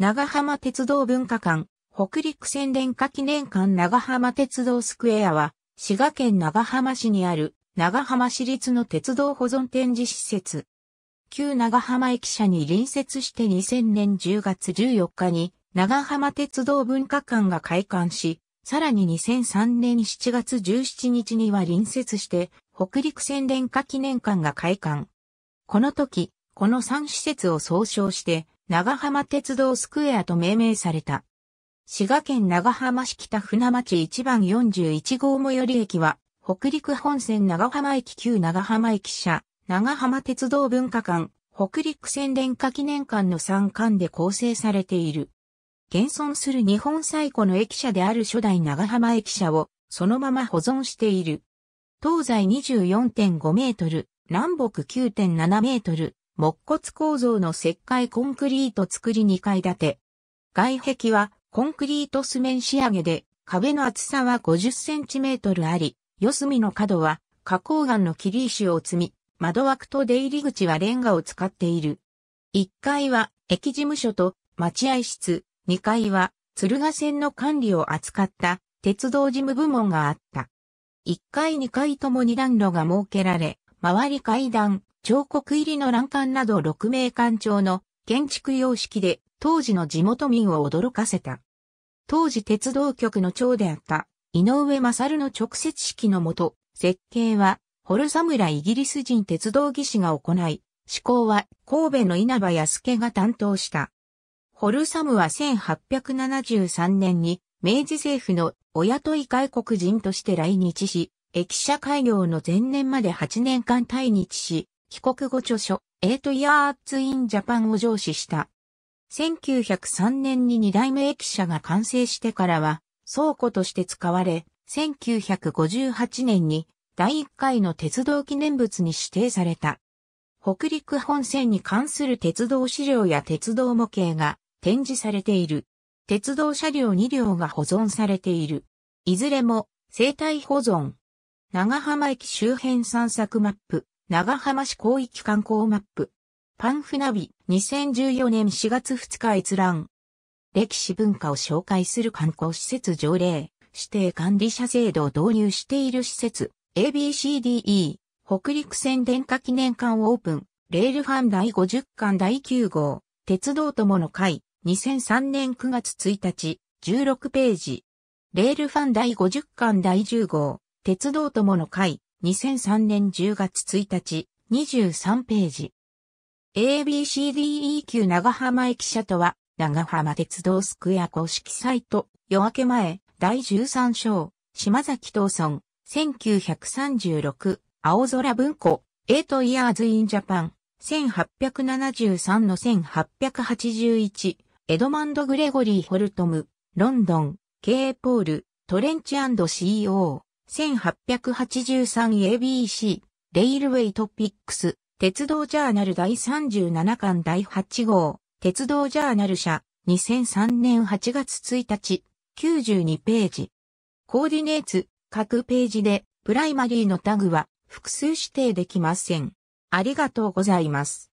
長浜鉄道文化館、北陸線連化記念館長浜鉄道スクエアは、滋賀県長浜市にある長浜市立の鉄道保存展示施設。旧長浜駅舎に隣接して2000年10月14日に長浜鉄道文化館が開館し、さらに2003年7月17日には隣接して北陸線連化記念館が開館。この時、この3施設を総称して長浜鉄道スクエアと命名された。滋賀県長浜市北船町1番41号最寄り駅は、北陸本線長浜駅旧長浜駅舎、長浜鉄道文化館、北陸線連化記念館の3館で構成されている。現存する日本最古の駅舎である初代長浜駅舎をそのまま保存している。東西24.5メートル、南北9.7メートル、木骨構造の石灰コンクリート作り2階建て。外壁はコンクリート素面仕上げで、壁の厚さは50センチメートルあり、四隅の角は花崗岩の切り石を積み、窓枠と出入り口はレンガを使っている。1階は駅事務所と待合室、2階は鶴ヶ線の管理を扱った鉄道事務部門があった。1階2階とも2段路が設けられ、周り階段、彫刻入りの欄干など6名館長の建築様式で当時の地元民を驚かせた。当時鉄道局の長であった井上勝の直接式のもと、設計はホルサムライギリス人鉄道技師が行い、施工は神戸の稲葉康家が担当した。ホルサムは1873年に明治政府のお雇い外国人として来日し、駅舎開業の前年まで8年間退日し、帰国後著書、8 Years in Japan を上司した。1903年に二代目駅舎が完成してからは、倉庫として使われ、1958年に第1回の鉄道記念物に指定された。北陸本線に関する鉄道資料や鉄道模型が展示されている。鉄道車両2両が保存されている。いずれも生態保存。長浜駅周辺散策マップ。長浜市広域観光マップ。パンフナビ2014年4月2日閲覧。歴史文化を紹介する観光施設条例、指定管理者制度を導入している施設、ABCDE、北陸線電化記念館オープン、レールファン第50巻第9号、鉄道友の会、2003年9月1日、16ページ。レールファン第50巻第10号、鉄道友の会、2003年10月1日、23ページ。ABCDE 級長浜駅舎とは、長浜鉄道スクエア公式サイト、夜明け前、第13章、島崎東村、1936、青空文庫、8 Years in Japan、1873の1881、エドマンド・グレゴリー・ホルトム、ロンドン、K・ ポール、トレンチ &CO。1883ABC、レイルウェイトピックス、鉄道ジャーナル第37巻第8号、鉄道ジャーナル社、2003年8月1日、92ページ。コーディネーツ、各ページで、プライマリーのタグは、複数指定できません。ありがとうございます。